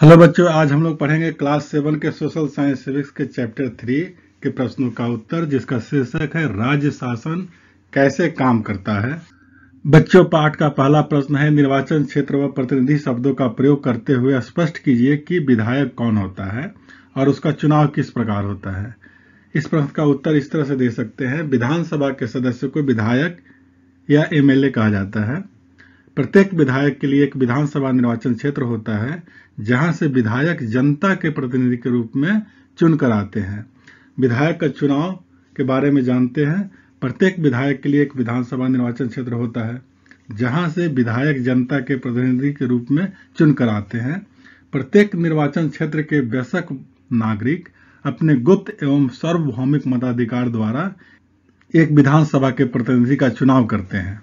Hello बच्चों आज हम लोग पढ़ेंगे क्लास सेवन के सोशल साइंस सिविक्स के चैप्टर थ्री के प्रश्नों का उत्तर जिसका शीर्षक है राज्य शासन कैसे काम करता है बच्चों पाठ का पहला प्रश्न है निर्वाचन क्षेत्र व प्रतिनिधि शब्दों का प्रयोग करते हुए स्पष्ट कीजिए कि विधायक कौन होता है और उसका चुनाव किस प्रकार होता है इस प्रश्न का उत्तर इस तरह से दे सकते हैं विधानसभा के सदस्य को विधायक या एमएलए कहा जाता है प्रत्येक विधायक के लिए एक विधानसभा निर्वाचन क्षेत्र होता है जहां से विधायक जनता के प्रतिनिधि के रूप में चुनकर आते हैं विधायक का चुनाव के बारे में जानते हैं प्रत्येक विधायक के लिए एक विधानसभा निर्वाचन क्षेत्र होता है जहां से विधायक जनता के प्रतिनिधि के रूप में चुनकर आते हैं प्रत्येक निर्वाचन क्षेत्र के व्यसक नागरिक अपने गुप्त एवं सार्वभौमिक मताधिकार द्वारा एक विधानसभा के प्रतिनिधि का चुनाव करते हैं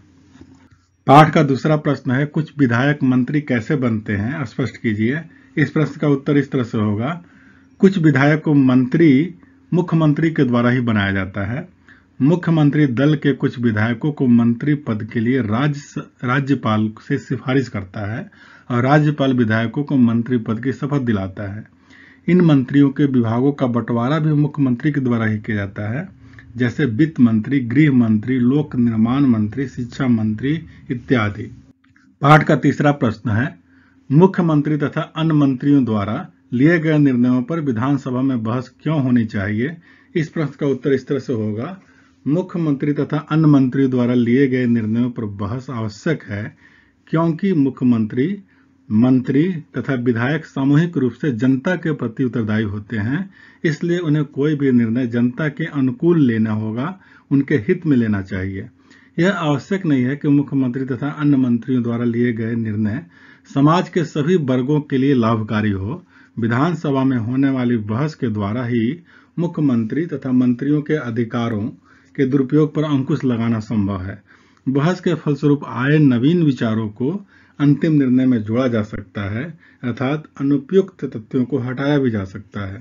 पाठ का दूसरा प्रश्न है कुछ विधायक मंत्री कैसे बनते हैं स्पष्ट कीजिए इस प्रश्न का उत्तर इस तरह से होगा कुछ विधायक को मंत्री मुख्यमंत्री के द्वारा ही बनाया जाता है मुख्यमंत्री दल के कुछ विधायकों को मंत्री पद के लिए राज्य राज्यपाल से सिफारिश करता है और राज्यपाल विधायकों को मंत्री पद की शपथ दिलाता है इन मंत्रियों के विभागों का बंटवारा भी मुख्यमंत्री के द्वारा ही किया जाता है जैसे वित्त मंत्री गृह मंत्री लोक निर्माण मंत्री शिक्षा मंत्री इत्यादि पाठ का तीसरा प्रश्न है मुख्यमंत्री तथा अन्य मंत्रियों द्वारा लिए गए निर्णयों पर विधानसभा में बहस क्यों होनी चाहिए इस प्रश्न का उत्तर इस तरह से होगा मुख्यमंत्री तथा अन्य मंत्रियों द्वारा लिए गए निर्णयों पर बहस आवश्यक है क्योंकि मुख्यमंत्री मंत्री तथा विधायक सामूहिक रूप से जनता के प्रति उत्तरदायी होते हैं इसलिए उन्हें कोई भी निर्णय जनता के अनुकूल लेना होगा उनके हित में लेना चाहिए यह आवश्यक नहीं है कि मुख्यमंत्री तथा अन्य मंत्रियों द्वारा लिए गए निर्णय समाज के सभी वर्गों के लिए लाभकारी हो विधानसभा में होने वाली बहस के द्वारा ही मुख्यमंत्री तथा मंत्रियों के अधिकारों के दुरुपयोग पर अंकुश लगाना संभव है बहस के फलस्वरूप आए नवीन विचारों को अंतिम निर्णय में जोड़ा जा सकता है अर्थात अनुपयुक्त तथ्यों को हटाया भी जा सकता है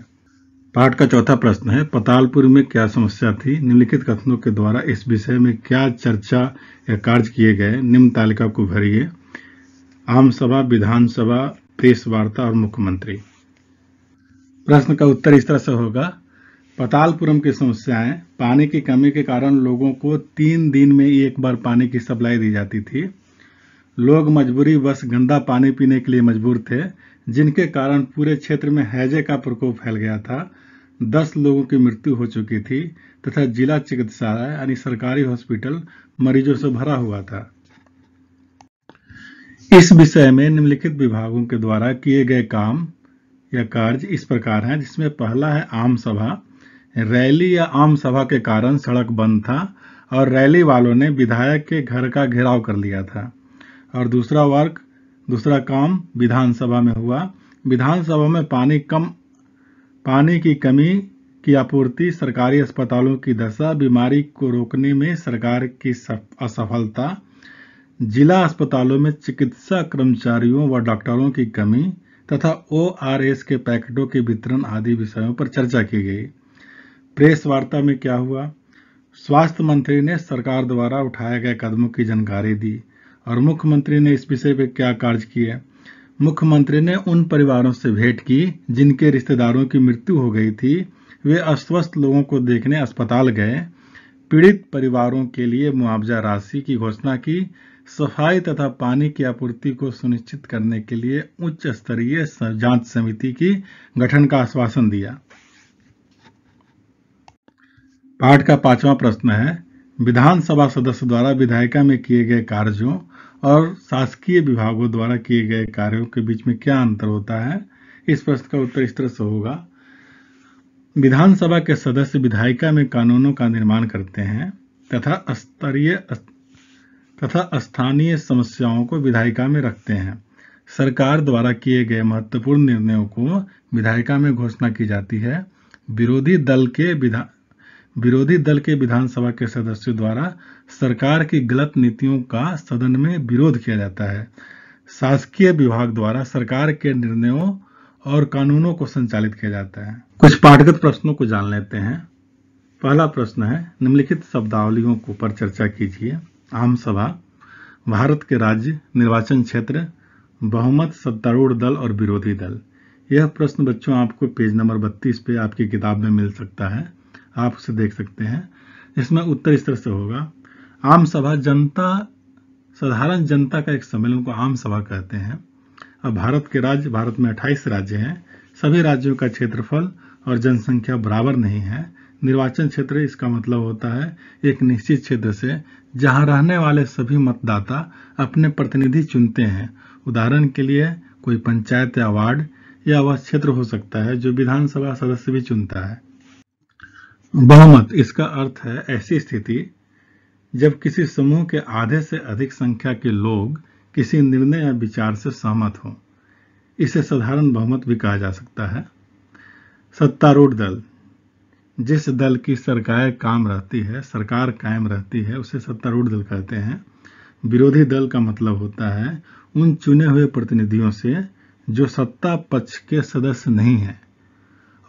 पाठ का चौथा प्रश्न है पतालपुर में क्या समस्या थी निम्नलिखित कथनों के द्वारा इस विषय में क्या चर्चा या कार्य किए गए निम्न तालिका को भरिए आम सभा विधानसभा प्रेस वार्ता और मुख्यमंत्री प्रश्न का उत्तर इस तरह से होगा पतालपुरम की समस्याएं पानी की कमी के कारण लोगों को तीन दिन में एक बार पानी की सप्लाई दी जाती थी लोग मजबूरी बस गंदा पानी पीने के लिए मजबूर थे जिनके कारण पूरे क्षेत्र में हैजे का प्रकोप फैल गया था दस लोगों की मृत्यु हो चुकी थी तथा जिला चिकित्सालय यानी सरकारी हॉस्पिटल मरीजों से भरा हुआ था इस विषय में निम्नलिखित विभागों के द्वारा किए गए काम या कार्य इस प्रकार हैं जिसमें पहला है आम सभा रैली या आम सभा के कारण सड़क बंद था और रैली वालों ने विधायक के घर का घेराव कर लिया था और दूसरा वर्क दूसरा काम विधानसभा में हुआ विधानसभा में पानी कम पानी की कमी की आपूर्ति सरकारी अस्पतालों की दशा बीमारी को रोकने में सरकार की असफलता जिला अस्पतालों में चिकित्सा कर्मचारियों व डॉक्टरों की कमी तथा ओ के पैकेटों के वितरण आदि विषयों पर चर्चा की गई प्रेस वार्ता में क्या हुआ स्वास्थ्य मंत्री ने सरकार द्वारा उठाए गए कदमों की जानकारी दी और मुख्यमंत्री ने इस विषय पर क्या कार्य किए मुख्यमंत्री ने उन परिवारों से भेंट की जिनके रिश्तेदारों की मृत्यु हो गई थी वे अस्वस्थ लोगों को देखने अस्पताल गए पीड़ित परिवारों के लिए मुआवजा राशि की घोषणा की सफाई तथा पानी की आपूर्ति को सुनिश्चित करने के लिए उच्च स्तरीय जांच समिति की गठन का आश्वासन दिया पाठ का पांचवा प्रश्न है विधानसभा सदस्य द्वारा विधायिका में किए गए कार्यों और शासकीय विभागों द्वारा किए गए कार्यों के बीच में क्या अंतर होता है इस प्रश्न का उत्तर इस तरह से होगा विधानसभा के सदस्य विधायिका में कानूनों का निर्माण करते हैं तथा स्तरीय तथा स्थानीय समस्याओं को विधायिका में रखते हैं सरकार द्वारा किए गए महत्वपूर्ण निर्णयों को विधायिका में घोषणा की जाती है विरोधी दल के विधा विरोधी दल के विधानसभा के सदस्यों द्वारा सरकार की गलत नीतियों का सदन में विरोध किया जाता है शासकीय विभाग द्वारा सरकार के निर्णयों और कानूनों को संचालित किया जाता है कुछ पाठगत प्रश्नों को जान लेते हैं पहला प्रश्न है निम्नलिखित शब्दावलियों को पर चर्चा कीजिए आम सभा भारत के राज्य निर्वाचन क्षेत्र बहुमत सत्तारूढ़ दल और विरोधी दल यह प्रश्न बच्चों आपको पेज नंबर 32 पे आपकी किताब में मिल सकता है आप उसे देख सकते हैं इसमें उत्तर इस तरह से होगा आम सभा जनता साधारण जनता का एक सम्मेलन को आम सभा कहते हैं अब भारत के राज्य भारत में 28 राज्य हैं सभी राज्यों का क्षेत्रफल और जनसंख्या बराबर नहीं है निर्वाचन क्षेत्र इसका मतलब होता है एक निश्चित क्षेत्र से जहां रहने वाले सभी मतदाता अपने प्रतिनिधि चुनते हैं उदाहरण के लिए कोई पंचायत या वार्ड या वह क्षेत्र हो सकता है जो विधानसभा सदस्य भी चुनता है बहुमत इसका अर्थ है ऐसी स्थिति जब किसी समूह के आधे से अधिक संख्या के लोग किसी निर्णय या विचार से सहमत हों इसे साधारण बहुमत भी कहा जा सकता है सत्तारूढ़ दल जिस दल की सरकार काम रहती है सरकार कायम रहती है उसे सत्तारूढ़ दल कहते हैं विरोधी दल का मतलब होता है उन चुने हुए प्रतिनिधियों से जो सत्ता पक्ष के सदस्य नहीं हैं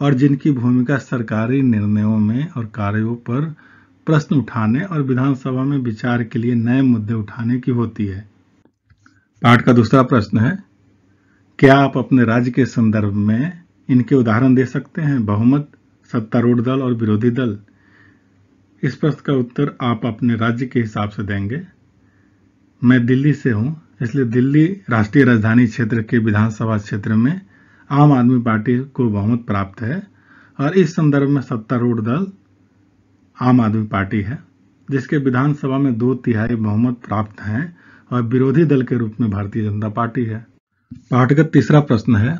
और जिनकी भूमिका सरकारी निर्णयों में और कार्यों पर प्रश्न उठाने और विधानसभा में विचार के लिए नए मुद्दे उठाने की होती है पाठ का दूसरा प्रश्न है क्या आप अपने राज्य के संदर्भ में इनके उदाहरण दे सकते हैं बहुमत सत्तारूढ़ दल और विरोधी दल इस प्रश्न का उत्तर आप अपने राज्य के हिसाब से देंगे मैं दिल्ली से हूं इसलिए दिल्ली राष्ट्रीय राजधानी क्षेत्र के विधानसभा क्षेत्र में आम आदमी पार्टी को बहुमत प्राप्त है और इस संदर्भ में सत्तारूढ़ दल आम आदमी पार्टी है जिसके विधानसभा में दो तिहाई बहुमत प्राप्त हैं और विरोधी दल के रूप में भारतीय जनता पार्टी है पाठ का तीसरा प्रश्न है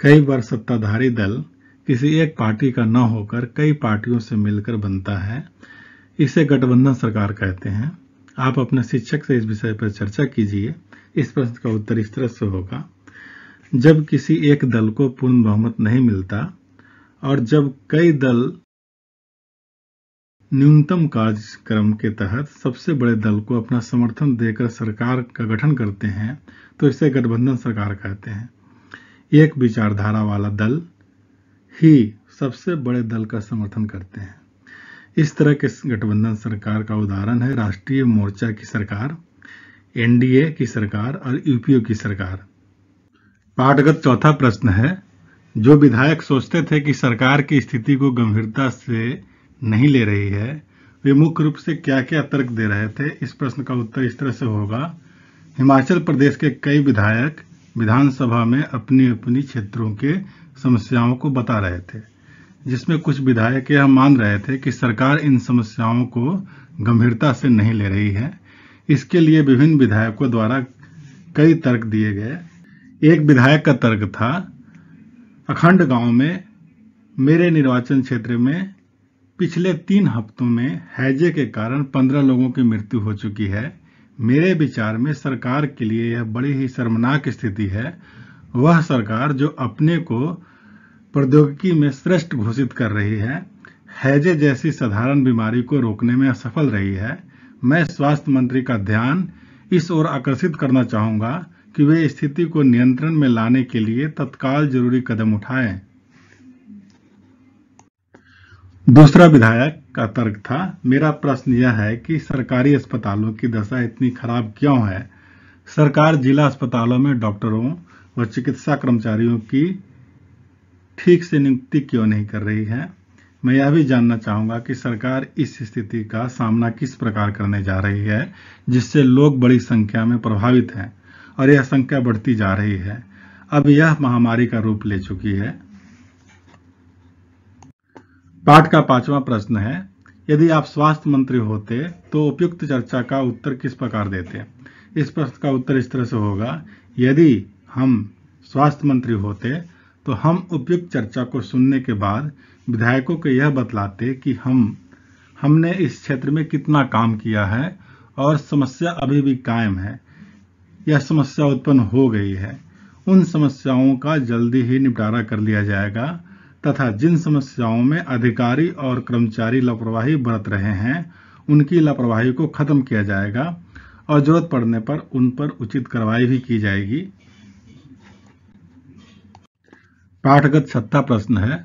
कई बार सत्ताधारी दल किसी एक पार्टी का न होकर कई पार्टियों से मिलकर बनता है इसे गठबंधन सरकार कहते हैं आप अपने शिक्षक से इस विषय पर चर्चा कीजिए इस प्रश्न का उत्तर इस तरह से होगा जब किसी एक दल को पूर्ण बहुमत नहीं मिलता और जब कई दल न्यूनतम कार्यक्रम के तहत सबसे बड़े दल को अपना समर्थन देकर सरकार का गठन करते हैं तो इसे गठबंधन सरकार कहते हैं एक विचारधारा वाला दल ही सबसे बड़े दल का समर्थन करते हैं इस तरह के गठबंधन सरकार का उदाहरण है राष्ट्रीय मोर्चा की सरकार एनडीए की सरकार और यूपीओ की सरकार पाठगत चौथा प्रश्न है जो विधायक सोचते थे कि सरकार की स्थिति को गंभीरता से नहीं ले रही है वे मुख्य रूप से क्या क्या तर्क दे रहे थे इस प्रश्न का उत्तर इस तरह से होगा हिमाचल प्रदेश के कई विधायक विधानसभा में अपनी अपनी क्षेत्रों के समस्याओं को बता रहे थे जिसमें कुछ विधायक यह मान रहे थे कि सरकार इन समस्याओं को गंभीरता से नहीं ले रही है इसके लिए विभिन्न विधायकों द्वारा कई तर्क दिए गए एक विधायक का तर्क था अखंड गांव में मेरे निर्वाचन क्षेत्र में पिछले तीन हफ्तों में हैजे के कारण पंद्रह लोगों की मृत्यु हो चुकी है मेरे विचार में सरकार के लिए यह बड़ी ही शर्मनाक स्थिति है वह सरकार जो अपने को प्रौद्योगिकी में श्रेष्ठ घोषित कर रही है हैजे जैसी साधारण बीमारी को रोकने में असफल रही है मैं स्वास्थ्य मंत्री का ध्यान इस ओर आकर्षित करना चाहूंगा कि वे स्थिति को नियंत्रण में लाने के लिए तत्काल जरूरी कदम उठाएं। दूसरा विधायक का तर्क था मेरा प्रश्न यह है कि सरकारी अस्पतालों की दशा इतनी खराब क्यों है सरकार जिला अस्पतालों में डॉक्टरों व चिकित्सा कर्मचारियों की ठीक से नियुक्ति क्यों नहीं कर रही है मैं यह भी जानना चाहूंगा कि सरकार इस स्थिति का सामना किस प्रकार करने जा रही है जिससे लोग बड़ी संख्या में प्रभावित हैं और यह संख्या बढ़ती जा रही है अब यह महामारी का रूप ले चुकी है पाठ का पांचवा प्रश्न है यदि आप स्वास्थ्य मंत्री होते तो उपयुक्त चर्चा का उत्तर किस प्रकार देते इस प्रश्न का उत्तर इस तरह से होगा यदि हम स्वास्थ्य मंत्री होते तो हम उपयुक्त चर्चा को सुनने के बाद विधायकों को यह बतलाते कि हम हमने इस क्षेत्र में कितना काम किया है और समस्या अभी भी कायम है यह समस्या उत्पन्न हो गई है उन समस्याओं का जल्दी ही निपटारा कर लिया जाएगा तथा जिन समस्याओं में अधिकारी और कर्मचारी लापरवाही बरत रहे हैं उनकी लापरवाही को खत्म किया जाएगा और जरूरत पड़ने पर उन पर उचित कार्रवाई भी की जाएगी पाठगत सत्ता प्रश्न है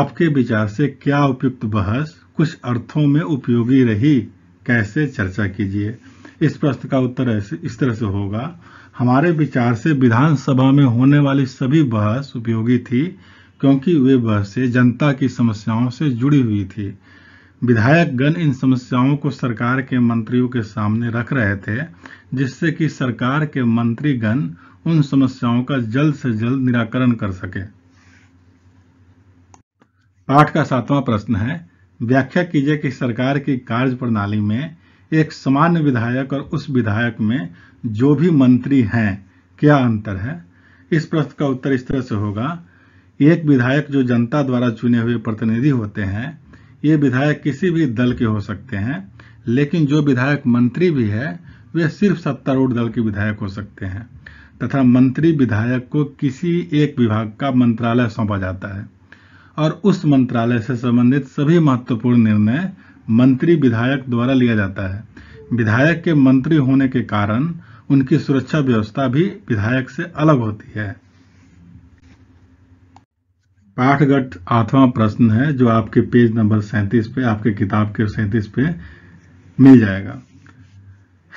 आपके विचार से क्या उपयुक्त बहस कुछ अर्थों में उपयोगी रही कैसे चर्चा कीजिए इस प्रश्न का उत्तर ऐसे इस तरह से होगा हमारे विचार से विधानसभा में होने वाली सभी बहस उपयोगी थी क्योंकि वे बहसें जनता की समस्याओं से जुड़ी हुई थी विधायकगण इन समस्याओं को सरकार के मंत्रियों के सामने रख रहे थे जिससे कि सरकार के मंत्रीगण उन समस्याओं का जल्द से जल्द निराकरण कर सके पाठ का सातवां प्रश्न है व्याख्या कीजिए कि सरकार की कार्य प्रणाली में एक सामान्य विधायक और उस विधायक में जो भी मंत्री हैं क्या अंतर है इस प्रश्न का उत्तर इस तरह से होगा एक विधायक जो जनता द्वारा चुने हुए प्रतिनिधि होते हैं ये विधायक किसी भी दल के हो सकते हैं लेकिन जो विधायक मंत्री भी है वे सिर्फ सत्तारूढ़ दल के विधायक हो सकते हैं तथा मंत्री विधायक को किसी एक विभाग का मंत्रालय सौंपा जाता है और उस मंत्रालय से संबंधित सभी महत्वपूर्ण निर्णय मंत्री विधायक द्वारा लिया जाता है विधायक के मंत्री होने के कारण उनकी सुरक्षा व्यवस्था भी विधायक से अलग होती है पाठगट आठवां प्रश्न है जो आपके पेज नंबर सैंतीस पे आपके किताब के सैंतीस पे मिल जाएगा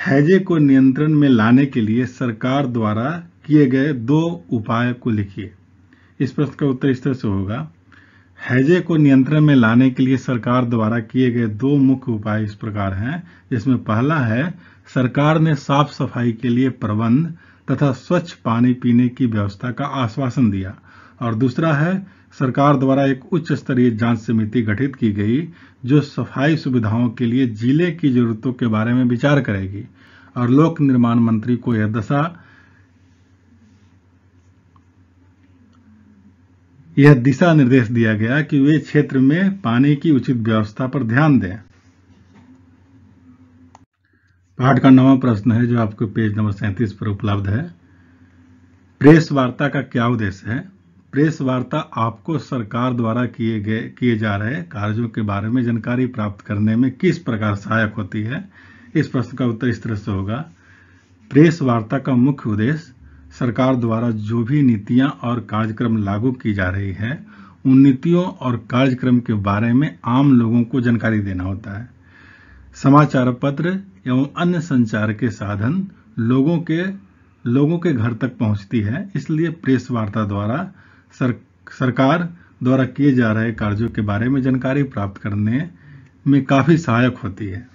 हैजे को नियंत्रण में लाने के लिए सरकार द्वारा किए गए दो उपाय को लिखिए इस प्रश्न का उत्तर इस तरह से होगा हैजे को नियंत्रण में लाने के लिए सरकार द्वारा किए गए दो मुख्य उपाय इस प्रकार हैं जिसमें पहला है सरकार ने साफ सफाई के लिए प्रबंध तथा स्वच्छ पानी पीने की व्यवस्था का आश्वासन दिया और दूसरा है सरकार द्वारा एक उच्च स्तरीय जांच समिति गठित की गई जो सफाई सुविधाओं के लिए जिले की जरूरतों के बारे में विचार करेगी और लोक निर्माण मंत्री को यह दशा यह दिशा निर्देश दिया गया कि वे क्षेत्र में पानी की उचित व्यवस्था पर ध्यान दें पाठ का नवा प्रश्न है जो आपको पेज नंबर सैंतीस पर उपलब्ध है प्रेस वार्ता का क्या उद्देश्य है प्रेस वार्ता आपको सरकार द्वारा किए गए किए जा रहे कार्यों के बारे में जानकारी प्राप्त करने में किस प्रकार सहायक होती है इस प्रश्न का उत्तर इस तरह से होगा प्रेस वार्ता का मुख्य उद्देश्य सरकार द्वारा जो भी नीतियां और कार्यक्रम लागू की जा रही है उन नीतियों और कार्यक्रम के बारे में आम लोगों को जानकारी देना होता है समाचार पत्र एवं अन्य संचार के साधन लोगों के लोगों के घर तक पहुंचती है इसलिए प्रेस वार्ता द्वारा सर, सरकार द्वारा किए जा रहे कार्यों के बारे में जानकारी प्राप्त करने में काफ़ी सहायक होती है